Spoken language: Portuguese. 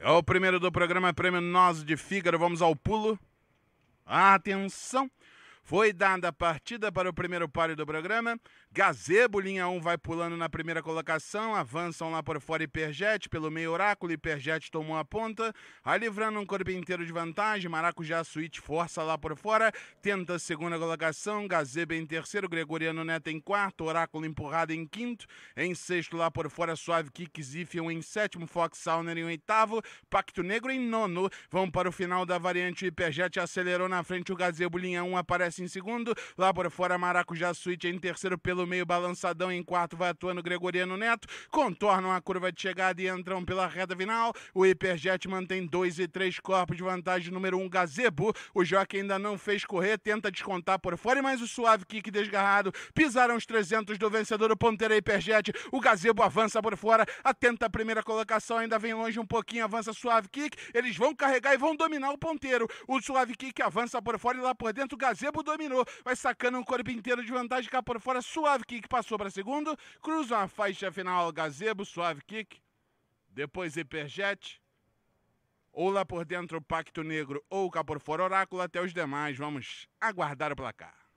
É o primeiro do programa é Prêmio Nós de Fígaro. Vamos ao pulo. Atenção! Foi dada a partida para o primeiro páreo do programa. Gazebo, linha 1, vai pulando na primeira colocação. Avançam lá por fora Iperjet, pelo meio Oráculo. Iperjet tomou a ponta. Aí livrando um corpo inteiro de vantagem. Maracujá Suíte força lá por fora. Tenta a segunda colocação. Gazebo em terceiro. Gregoriano Neto em quarto. Oráculo empurrado em quinto. Em sexto lá por fora, Suave Kick Ifion em sétimo. Fox Sauner em oitavo. Pacto Negro em nono. Vão para o final da variante. Iperjet acelerou na frente. O Gazebo, linha 1, aparece em segundo. Lá por fora, Maracujá Suíte em terceiro, pelo meio, Balançadão em quarto, vai atuando Gregoriano Neto. Contornam a curva de chegada e entram pela reta final. O Hiperjet mantém dois e três corpos de vantagem, número um, Gazebo. O Joque ainda não fez correr, tenta descontar por fora, e mais o suave kick desgarrado. Pisaram os 300 do vencedor, o ponteiro Hiperjet. O Gazebo avança por fora, atenta a primeira colocação, ainda vem longe um pouquinho, avança suave kick. Eles vão carregar e vão dominar o ponteiro. O suave kick avança por fora e lá por dentro o Gazebo dominou, vai sacando um corpo inteiro de vantagem cá por fora, suave kick, passou para segundo, cruza uma faixa final, gazebo, suave kick, depois hiperjet, ou lá por dentro o Pacto Negro, ou cá por fora Oráculo, até os demais, vamos aguardar o placar.